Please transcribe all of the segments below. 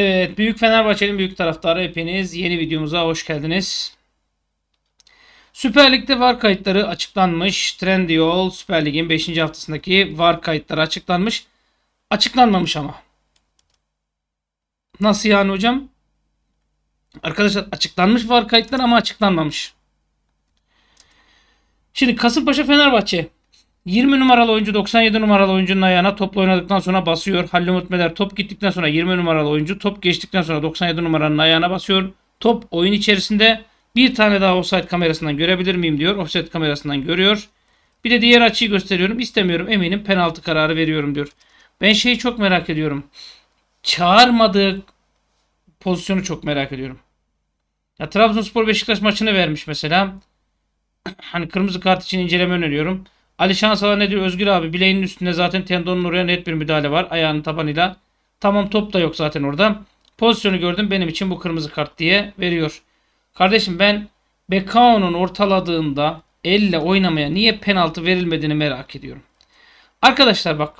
Evet, Büyük Fenerbahçe'nin büyük taraftarı hepiniz yeni videomuza hoş geldiniz. Süper Lig'de VAR kayıtları açıklanmış. Trendyol Süper Lig'in 5. haftasındaki VAR kayıtları açıklanmış. Açıklanmamış ama. Nasıl yani hocam? Arkadaşlar açıklanmış VAR kayıtları ama açıklanmamış. Şimdi Kasımpaşa Fenerbahçe 20 numaralı oyuncu 97 numaralı oyuncunun ayağına topla oynadıktan sonra basıyor. Halil Umut Meder top gittikten sonra 20 numaralı oyuncu top geçtikten sonra 97 numaranın ayağına basıyor. Top oyun içerisinde bir tane daha offside kamerasından görebilir miyim diyor. Offside kamerasından görüyor. Bir de diğer açıyı gösteriyorum. İstemiyorum eminim penaltı kararı veriyorum diyor. Ben şeyi çok merak ediyorum. Çağırmadığı pozisyonu çok merak ediyorum. Ya Trabzonspor Beşiktaş maçını vermiş mesela. Hani kırmızı kart için inceleme öneriyorum. Ali Şansala ne diyor Özgür abi bileğinin üstünde zaten tendonun oraya net bir müdahale var ayağının tabanıyla. Tamam top da yok zaten orada. Pozisyonu gördüm benim için bu kırmızı kart diye veriyor. Kardeşim ben Bekao'nun ortaladığında elle oynamaya niye penaltı verilmediğini merak ediyorum. Arkadaşlar bak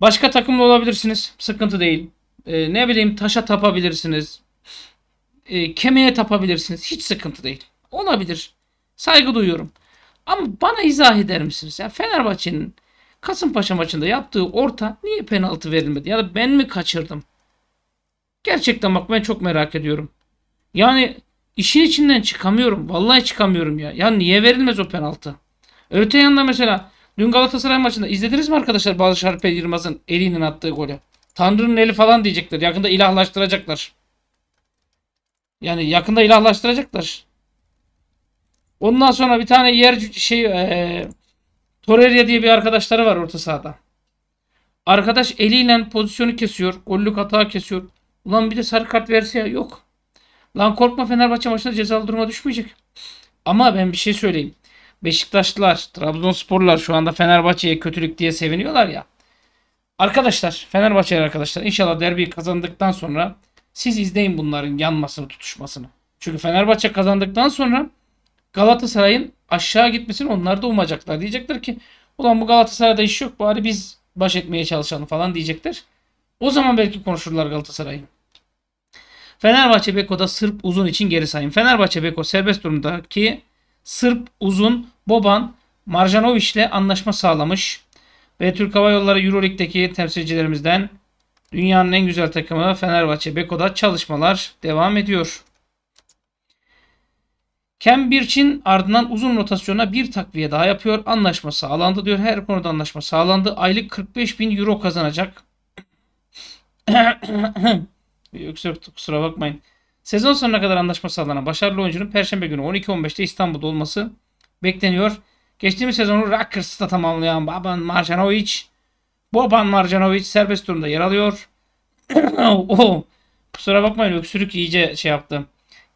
başka takımda olabilirsiniz sıkıntı değil. Ee, ne bileyim taşa tapabilirsiniz. E, kemiğe tapabilirsiniz hiç sıkıntı değil. Olabilir. Saygı duyuyorum. Ama bana izah eder misiniz? Ya Fenerbahçe'nin Kasımpaşa maçında yaptığı orta niye penaltı verilmedi? Ya da ben mi kaçırdım? Gerçekten bak ben çok merak ediyorum. Yani işin içinden çıkamıyorum. Vallahi çıkamıyorum ya. Ya niye verilmez o penaltı? Öte yandan mesela dün Galatasaray maçında izlediniz mi arkadaşlar bazı Şarpe Yılmaz'ın elinin attığı golü? Tanrı'nın eli falan diyecekler. Yakında ilahlaştıracaklar. Yani yakında ilahlaştıracaklar. Ondan sonra bir tane yer şey e, Torreira diye bir arkadaşları var orta sahada. Arkadaş eliyle pozisyonu kesiyor. Gollük hata kesiyor. Ulan bir de sarı kart verse ya yok. Lan korkma Fenerbahçe maçında cezalı duruma düşmeyecek. Ama ben bir şey söyleyeyim. Beşiktaşlılar, Trabzonsporlar şu anda Fenerbahçe'ye kötülük diye seviniyorlar ya. Arkadaşlar, Fenerbahçeli arkadaşlar inşallah derbi kazandıktan sonra siz izleyin bunların yanmasını, tutuşmasını. Çünkü Fenerbahçe kazandıktan sonra Galatasaray'ın aşağı gitmesini onlar da umacaklar. Diyecekler ki ulan bu Galatasaray'da iş yok bari biz baş etmeye çalışalım falan diyecekler. O zaman belki konuşurlar Galatasaray'ın. Fenerbahçe Beko'da Sırp uzun için geri sayın. Fenerbahçe Beko serbest durumdaki Sırp uzun Boban Marjanoviç ile anlaşma sağlamış. Ve Türk Hava Yolları Euroleague'deki temsilcilerimizden dünyanın en güzel takımı Fenerbahçe Beko'da çalışmalar devam ediyor. Cambridge'in ardından uzun rotasyona bir takviye daha yapıyor. Anlaşma sağlandı diyor. Her konuda anlaşma sağlandı. Aylık 45 bin euro kazanacak. yoksa kusura bakmayın. Sezon sonuna kadar anlaşma sağlanan başarılı oyuncunun Perşembe günü 12-15'te İstanbul'da olması bekleniyor. Geçtiğimiz sezonu Rockers'ta tamamlayan Baban Marjanovic, Boban Marjanovic serbest durumda yer alıyor. Oh, kusura bakmayın öksürük iyice şey yaptı.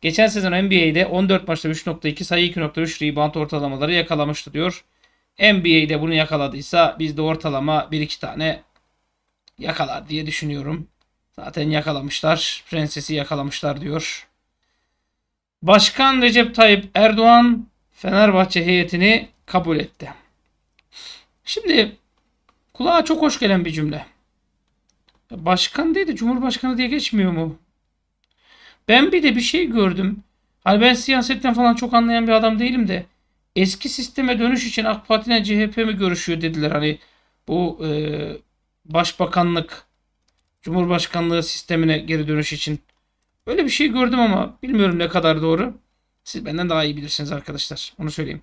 Geçen sezon NBA'de 14 maçta 3.2 sayı 2.3 rebound ortalamaları yakalamıştı diyor. NBA'de bunu yakaladıysa biz de ortalama 1-2 tane yakalar diye düşünüyorum. Zaten yakalamışlar. Prensesi yakalamışlar diyor. Başkan Recep Tayyip Erdoğan Fenerbahçe heyetini kabul etti. Şimdi kulağa çok hoş gelen bir cümle. Başkan değil de Cumhurbaşkanı diye geçmiyor mu? Ben bir de bir şey gördüm. Hani ben siyasetten falan çok anlayan bir adam değilim de eski sisteme dönüş için AK Parti ile CHP mi görüşüyor dediler. Hani bu e, başbakanlık, cumhurbaşkanlığı sistemine geri dönüş için. Öyle bir şey gördüm ama bilmiyorum ne kadar doğru. Siz benden daha iyi bilirsiniz arkadaşlar. Onu söyleyeyim.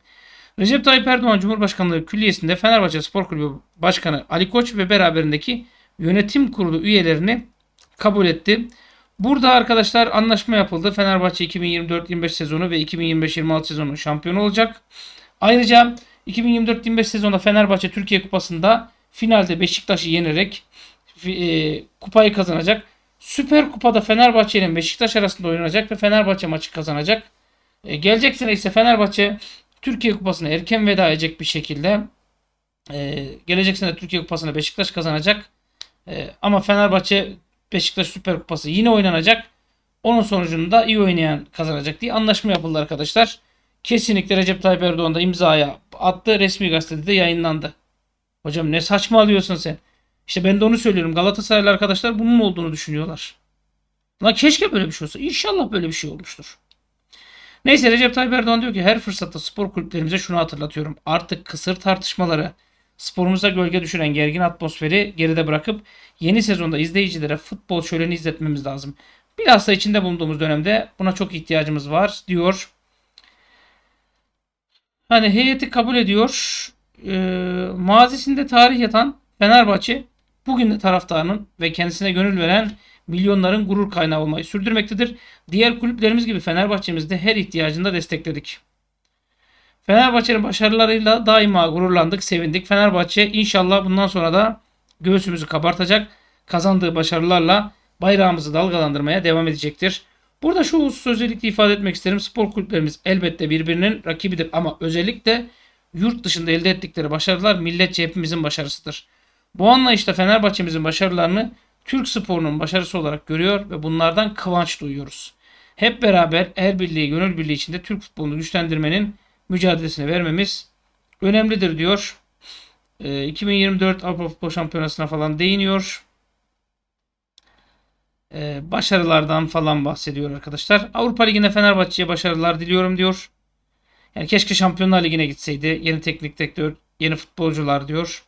Recep Tayyip Erdoğan Cumhurbaşkanlığı Külliyesi'nde Fenerbahçe Spor Kulübü Başkanı Ali Koç ve beraberindeki yönetim kurulu üyelerini kabul etti. Burada arkadaşlar anlaşma yapıldı. Fenerbahçe 2024-25 sezonu ve 2025-26 sezonu şampiyon olacak. Ayrıca 2024-25 sezonda Fenerbahçe Türkiye Kupası'nda finalde Beşiktaş'ı yenerek e, kupayı kazanacak. Süper Kupa'da Fenerbahçe ile Beşiktaş arasında oynanacak ve Fenerbahçe maçı kazanacak. E, gelecek sene ise Fenerbahçe Türkiye Kupası'na erken veda edecek bir şekilde. E, gelecek sene Türkiye Kupası'na Beşiktaş kazanacak. E, ama Fenerbahçe Beşiktaş Süper Kupası yine oynanacak. Onun sonucunda iyi oynayan kazanacak diye anlaşma yapıldı arkadaşlar. Kesinlikle Recep Tayyip Erdoğan da imzaya attı. Resmi gazetede de yayınlandı. Hocam ne saçma alıyorsun sen. İşte ben de onu söylüyorum. Galatasaraylı arkadaşlar bunun olduğunu düşünüyorlar. Lan keşke böyle bir şey olsa. İnşallah böyle bir şey olmuştur. Neyse Recep Tayyip Erdoğan diyor ki her fırsatta spor kulüplerimize şunu hatırlatıyorum. Artık kısır tartışmaları, sporumuza gölge düşüren gergin atmosferi geride bırakıp yeni sezonda izleyicilere futbol şöleni izletmemiz lazım. Bilhassa içinde bulunduğumuz dönemde buna çok ihtiyacımız var diyor. Hani heyeti kabul ediyor. Ee, mazisinde tarih yatan Fenerbahçe bugün de taraftarının ve kendisine gönül veren milyonların gurur kaynağı olmayı sürdürmektedir. Diğer kulüplerimiz gibi Fenerbahçe'mizde her ihtiyacında destekledik. Fenerbahçe'nin başarılarıyla daima gururlandık, sevindik. Fenerbahçe inşallah bundan sonra da göğsümüzü kabartacak. Kazandığı başarılarla bayrağımızı dalgalandırmaya devam edecektir. Burada şu hususu özellikle ifade etmek isterim. Spor kulüplerimiz elbette birbirinin rakibidir ama özellikle yurt dışında elde ettikleri başarılar milletçe hepimizin başarısıdır. Bu anlayışla Fenerbahçe'mizin başarılarını Türk sporunun başarısı olarak görüyor ve bunlardan kıvanç duyuyoruz. Hep beraber el er birliği, gönül birliği içinde Türk futbolunu güçlendirmenin mücadelesini vermemiz önemlidir diyor. E, ee, 2024 Avrupa Futbol Şampiyonası'na falan değiniyor. E, başarılardan falan bahsediyor arkadaşlar. Avrupa Ligi'ne Fenerbahçe'ye başarılar diliyorum diyor. Yani keşke Şampiyonlar Ligi'ne gitseydi. Yeni teknik direktör, yeni futbolcular diyor.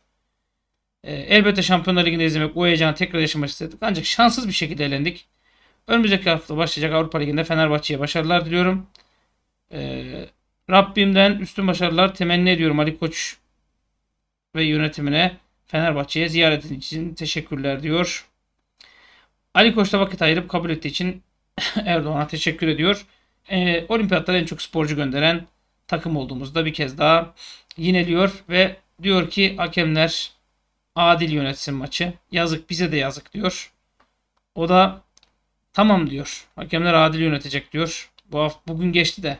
E, elbette Şampiyonlar Ligi'nde izlemek o heyecanı tekrar yaşamak istedik. Ancak şanssız bir şekilde elendik. Önümüzdeki hafta başlayacak Avrupa Ligi'nde Fenerbahçe'ye başarılar diliyorum. Ee, Rabbimden üstün başarılar temenni ediyorum Ali Koç ve yönetimine Fenerbahçe'ye ziyaretin için teşekkürler diyor. Ali Koç'ta vakit ayırıp kabul ettiği için Erdoğan'a teşekkür ediyor. E, olimpiyatlara en çok sporcu gönderen takım olduğumuzda bir kez daha yineliyor ve diyor ki hakemler adil yönetsin maçı. Yazık bize de yazık diyor. O da tamam diyor. Hakemler adil yönetecek diyor. Bu hafta bugün geçti de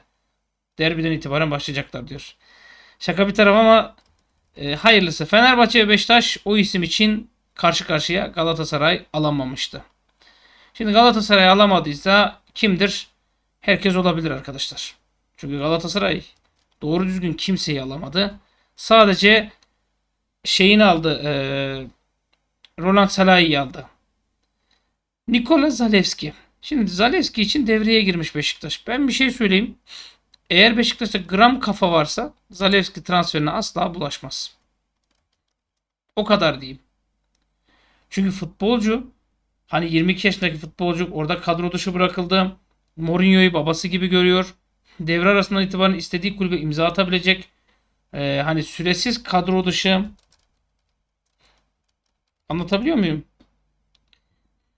derbiden itibaren başlayacaklar diyor. Şaka bir taraf ama e, hayırlısı. Fenerbahçe ve Beşiktaş o isim için karşı karşıya Galatasaray alamamıştı. Şimdi Galatasaray alamadıysa kimdir? Herkes olabilir arkadaşlar. Çünkü Galatasaray doğru düzgün kimseyi alamadı. Sadece şeyini aldı. E, Roland Salah'ı aldı. Nikola Zalewski. Şimdi Zalewski için devreye girmiş Beşiktaş. Ben bir şey söyleyeyim. Eğer Beşiktaş'ta gram kafa varsa Zalewski transferine asla bulaşmaz. O kadar diyeyim. Çünkü futbolcu hani 22 yaşındaki futbolcu orada kadro dışı bırakıldı. Mourinho'yu babası gibi görüyor. Devre arasından itibaren istediği kulübe imza atabilecek. Ee, hani süresiz kadro dışı anlatabiliyor muyum?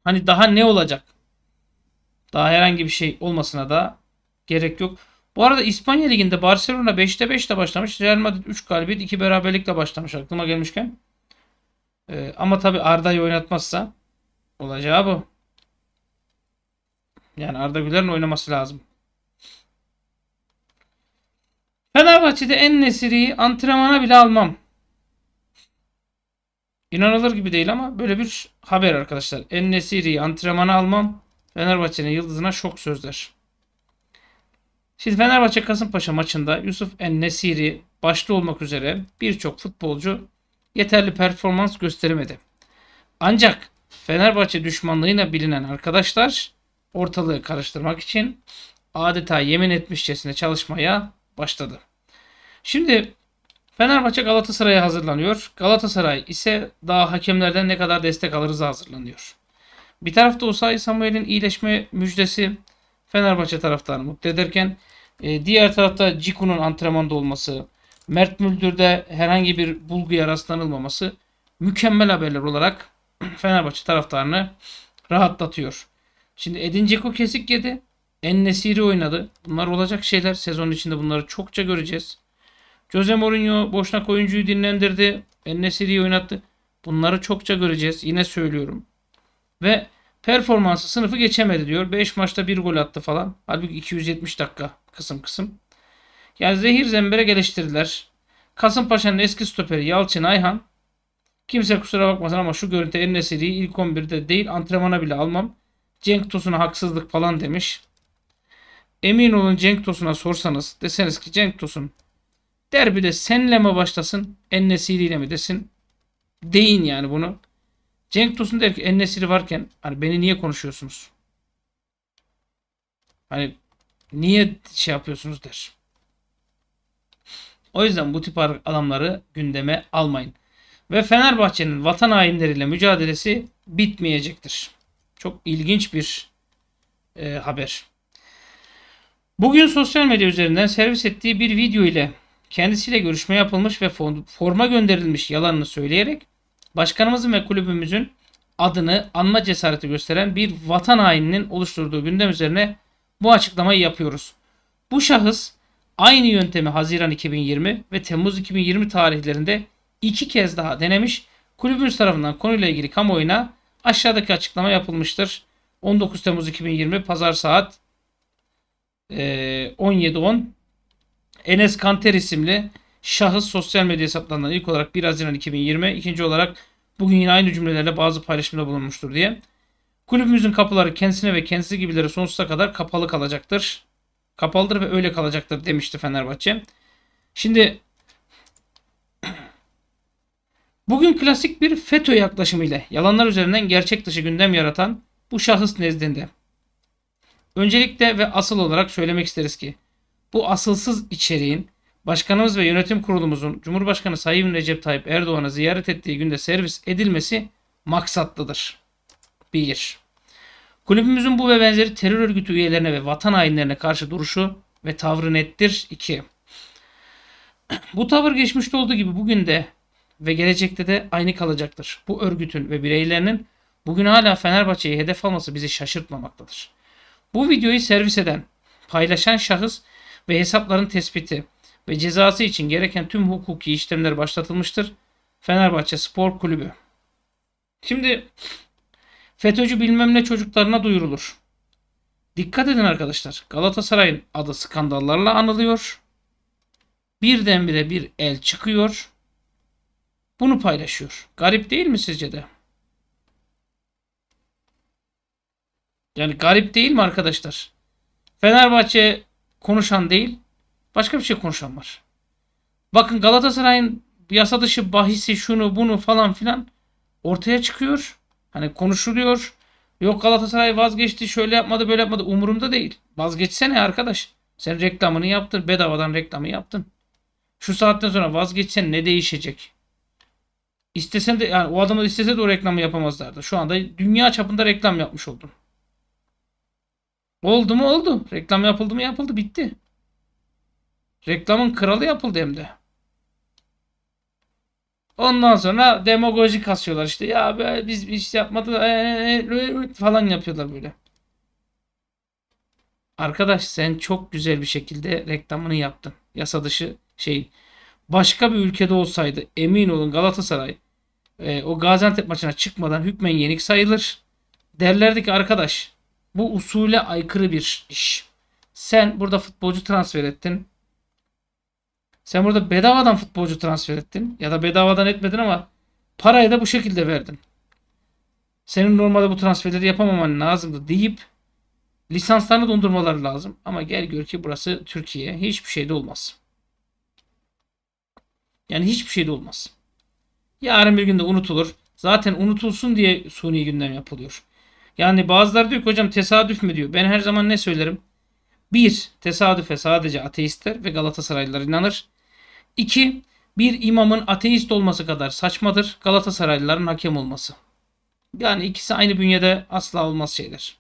Hani daha ne olacak? Daha herhangi bir şey olmasına da gerek yok. Bu arada İspanya Ligi'nde Barcelona 5'te ile başlamış. Real Madrid 3 galibiyet 2 beraberlikle başlamış aklıma gelmişken. Ee, ama tabi Arda'yı oynatmazsa olacağı bu. Yani Arda Güler'in oynaması lazım. Fenerbahçe'de en nesiriyi antrenmana bile almam. İnanılır gibi değil ama böyle bir haber arkadaşlar. En nesiriyi antrenmana almam. Fenerbahçe'nin yıldızına şok sözler. Şimdi Fenerbahçe Kasımpaşa maçında Yusuf En-Nesiri başta olmak üzere birçok futbolcu yeterli performans gösteremedi. Ancak Fenerbahçe düşmanlığıyla bilinen arkadaşlar ortalığı karıştırmak için adeta yemin etmişçesine çalışmaya başladı. Şimdi Fenerbahçe Galatasaray'a hazırlanıyor. Galatasaray ise daha hakemlerden ne kadar destek alırız hazırlanıyor. Bir tarafta Usai Samuel'in iyileşme müjdesi, Fenerbahçe taraftarını mutlu ederken e, diğer tarafta Ciku'nun antrenmanda olması, Mert Müldür'de herhangi bir bulguya rastlanılmaması mükemmel haberler olarak Fenerbahçe taraftarını rahatlatıyor. Şimdi Edin Dzeko kesik yedi. Ennesiri oynadı. Bunlar olacak şeyler. Sezon içinde bunları çokça göreceğiz. Jose Mourinho boşnak oyuncuyu dinlendirdi. Ennesiri'yi oynattı. Bunları çokça göreceğiz. Yine söylüyorum. Ve Performansı sınıfı geçemedi diyor. 5 maçta 1 gol attı falan. Halbuki 270 dakika kısım kısım. Yani zehir zembere geliştirdiler. Kasımpaşa'nın eski stoperi Yalçın Ayhan. Kimse kusura bakmasın ama şu görüntü en nesiliyi ilk 11'de değil antrenmana bile almam. Cenk Tosun'a haksızlık falan demiş. Emin olun Cenk Tosun'a sorsanız deseniz ki Cenk Tosun derbide senle mi başlasın en ile mi desin. Deyin yani bunu. Cenk Tosun der ki Ennesiri varken hani beni niye konuşuyorsunuz? Hani niye şey yapıyorsunuz der. O yüzden bu tip adamları gündeme almayın. Ve Fenerbahçe'nin vatan hainleriyle mücadelesi bitmeyecektir. Çok ilginç bir e, haber. Bugün sosyal medya üzerinden servis ettiği bir video ile kendisiyle görüşme yapılmış ve forma gönderilmiş yalanını söyleyerek başkanımızın ve kulübümüzün adını anma cesareti gösteren bir vatan haininin oluşturduğu gündem üzerine bu açıklamayı yapıyoruz. Bu şahıs aynı yöntemi Haziran 2020 ve Temmuz 2020 tarihlerinde iki kez daha denemiş. Kulübümüz tarafından konuyla ilgili kamuoyuna aşağıdaki açıklama yapılmıştır. 19 Temmuz 2020 Pazar saat 17.10 Enes Kanter isimli Şahıs sosyal medya hesaplarından ilk olarak 1 Haziran 2020, ikinci olarak bugün yine aynı cümlelerle bazı paylaşımda bulunmuştur diye. Kulübümüzün kapıları kendisine ve kendisi gibilere sonsuza kadar kapalı kalacaktır. Kapalıdır ve öyle kalacaktır demişti Fenerbahçe. Şimdi bugün klasik bir FETÖ yaklaşımıyla yalanlar üzerinden gerçek dışı gündem yaratan bu şahıs nezdinde. Öncelikle ve asıl olarak söylemek isteriz ki bu asılsız içeriğin Başkanımız ve yönetim kurulumuzun Cumhurbaşkanı Sayın Recep Tayyip Erdoğan'ı ziyaret ettiği günde servis edilmesi maksatlıdır. 1. Kulübümüzün bu ve benzeri terör örgütü üyelerine ve vatan hainlerine karşı duruşu ve tavrı nettir. 2. Bu tavır geçmişte olduğu gibi bugün de ve gelecekte de aynı kalacaktır. Bu örgütün ve bireylerinin bugün hala Fenerbahçe'yi hedef alması bizi şaşırtmamaktadır. Bu videoyu servis eden, paylaşan şahıs ve hesapların tespiti, ve cezası için gereken tüm hukuki işlemler başlatılmıştır. Fenerbahçe Spor Kulübü. Şimdi FETÖ'cü bilmem ne çocuklarına duyurulur. Dikkat edin arkadaşlar. Galatasaray'ın adı skandallarla anılıyor. Birdenbire bir el çıkıyor. Bunu paylaşıyor. Garip değil mi sizce de? Yani garip değil mi arkadaşlar? Fenerbahçe konuşan değil, Başka bir şey konuşan var. Bakın Galatasaray'ın yasa dışı bahisi şunu bunu falan filan ortaya çıkıyor. Hani konuşuluyor. Yok Galatasaray vazgeçti şöyle yapmadı böyle yapmadı umurumda değil. Vazgeçsene arkadaş. Sen reklamını yaptın bedavadan reklamı yaptın. Şu saatten sonra vazgeçsen ne değişecek? İstesen de yani o adamı istese de o reklamı yapamazlardı. Şu anda dünya çapında reklam yapmış oldun. Oldu mu oldu. Reklam yapıldı mı yapıldı bitti. Reklamın kralı yapıldı hem de. Ondan sonra demagoji kasıyorlar işte. Ya biz bir iş yapmadık e, e, e, falan yapıyorlar böyle. Arkadaş sen çok güzel bir şekilde reklamını yaptın. Yasa dışı şeyin. Başka bir ülkede olsaydı emin olun Galatasaray e, o Gaziantep maçına çıkmadan hükmen yenik sayılır. Derlerdi ki arkadaş bu usule aykırı bir iş. Sen burada futbolcu transfer ettin. Sen burada bedavadan futbolcu transfer ettin ya da bedavadan etmedin ama parayı da bu şekilde verdin. Senin normalde bu transferleri yapamaman lazımdı deyip lisanslarını dondurmaları lazım. Ama gel gör ki burası Türkiye. Hiçbir şey de olmaz. Yani hiçbir şey de olmaz. Yarın bir günde unutulur. Zaten unutulsun diye suni gündem yapılıyor. Yani bazıları diyor ki hocam tesadüf mü diyor. Ben her zaman ne söylerim? Bir, tesadüfe sadece ateistler ve Galatasaraylılar inanır. 2. Bir imamın ateist olması kadar saçmadır Galatasaraylıların hakem olması. Yani ikisi aynı bünyede asla olmaz şeyler.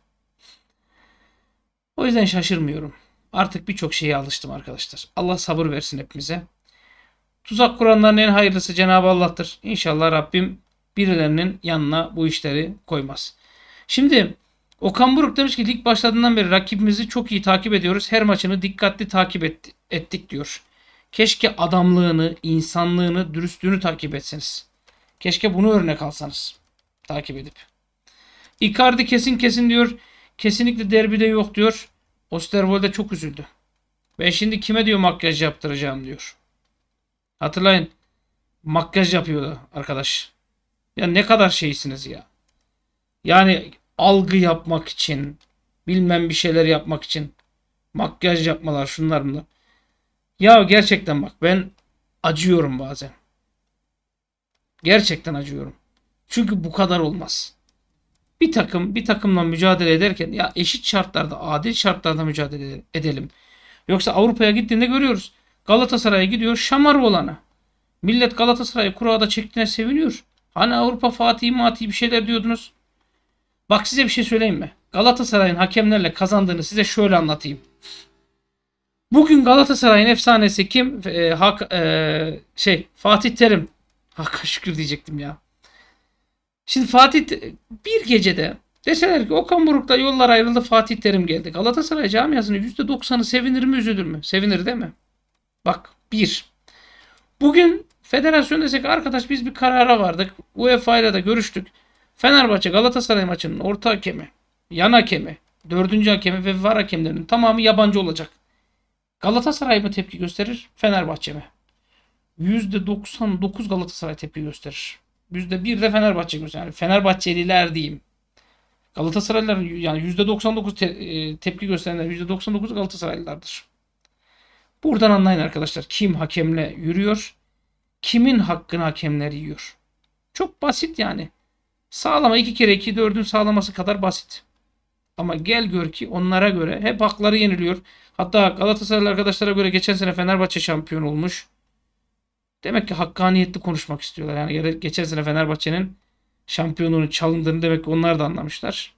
O yüzden şaşırmıyorum. Artık birçok şeye alıştım arkadaşlar. Allah sabır versin hepimize. Tuzak kuranların en hayırlısı Cenab-ı Allah'tır. İnşallah Rabbim birilerinin yanına bu işleri koymaz. Şimdi Okan Buruk demiş ki lig başladığından beri rakibimizi çok iyi takip ediyoruz. Her maçını dikkatli takip ettik diyor. Keşke adamlığını, insanlığını, dürüstlüğünü takip etseniz. Keşke bunu örnek alsanız. Takip edip. Icardi kesin kesin diyor. Kesinlikle derbide yok diyor. Osterwold'e çok üzüldü. Ben şimdi kime diyor makyaj yaptıracağım diyor. Hatırlayın. Makyaj yapıyordu arkadaş. Ya ne kadar şeysiniz ya. Yani algı yapmak için, bilmem bir şeyler yapmak için makyaj yapmalar şunlar bunlar. Ya gerçekten bak ben acıyorum bazen. Gerçekten acıyorum. Çünkü bu kadar olmaz. Bir takım bir takımla mücadele ederken ya eşit şartlarda, adil şartlarda mücadele edelim. Yoksa Avrupa'ya gittiğinde görüyoruz. Galatasaray'a gidiyor şamar olana. Millet Galatasaray'ı kurada çektiğine seviniyor. Hani Avrupa Fatih Mati bir şeyler diyordunuz. Bak size bir şey söyleyeyim mi? Galatasaray'ın hakemlerle kazandığını size şöyle anlatayım. Bugün Galatasaray'ın efsanesi kim? E, ee, Hak e, şey Fatih Terim. Hakka şükür diyecektim ya. Şimdi Fatih bir gecede deseler ki Okan Buruk'ta yollar ayrıldı Fatih Terim geldi. Galatasaray camiasının %90'ı sevinir mi üzülür mü? Sevinir değil mi? Bak bir. Bugün federasyon desek arkadaş biz bir karara vardık. UEFA ile de görüştük. Fenerbahçe Galatasaray maçının orta hakemi, yan hakemi, dördüncü hakemi ve var hakemlerinin tamamı yabancı olacak. Galatasaray mı tepki gösterir? Fenerbahçe mi? %99 Galatasaray tepki gösterir. %1 de Fenerbahçe gösterir. Yani Fenerbahçeliler diyeyim. Galatasaraylıların yani %99 te- e, tepki gösterenler %99 Galatasaraylılardır. Buradan anlayın arkadaşlar kim hakemle yürüyor, kimin hakkını hakemler yiyor. Çok basit yani. Sağlama 2 kere 2 4'ün sağlaması kadar basit. Ama gel gör ki onlara göre hep hakları yeniliyor. Hatta Galatasaraylı arkadaşlara göre geçen sene Fenerbahçe şampiyon olmuş. Demek ki hakkaniyetli konuşmak istiyorlar. Yani geçen sene Fenerbahçe'nin şampiyonluğunu çalındığını demek ki onlar da anlamışlar.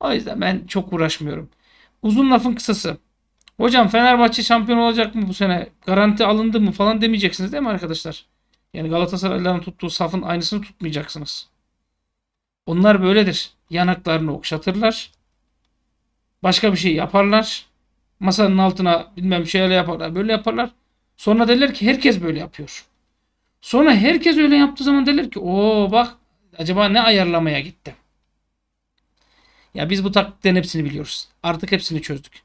O yüzden ben çok uğraşmıyorum. Uzun lafın kısası. Hocam Fenerbahçe şampiyon olacak mı bu sene? Garanti alındı mı falan demeyeceksiniz değil mi arkadaşlar? Yani Galatasaraylıların tuttuğu safın aynısını tutmayacaksınız. Onlar böyledir yanaklarını okşatırlar. Başka bir şey yaparlar. Masanın altına bilmem şöyle yaparlar böyle yaparlar. Sonra derler ki herkes böyle yapıyor. Sonra herkes öyle yaptığı zaman derler ki o bak acaba ne ayarlamaya gitti. Ya biz bu taktiklerin hepsini biliyoruz. Artık hepsini çözdük.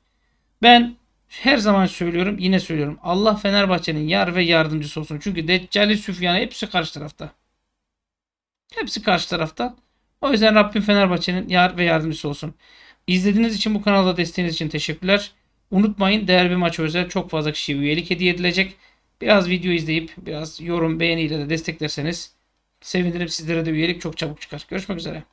Ben her zaman söylüyorum yine söylüyorum. Allah Fenerbahçe'nin yar ve yardımcısı olsun. Çünkü Deccali Süfyan'ı hepsi karşı tarafta. Hepsi karşı tarafta. O yüzden Rabbim Fenerbahçe'nin yar ve yardımcısı olsun. İzlediğiniz için bu kanalda desteğiniz için teşekkürler. Unutmayın değer bir maç özel çok fazla kişiye üyelik hediye edilecek. Biraz video izleyip biraz yorum beğeniyle de desteklerseniz sevinirim. Sizlere de üyelik çok çabuk çıkar. Görüşmek üzere.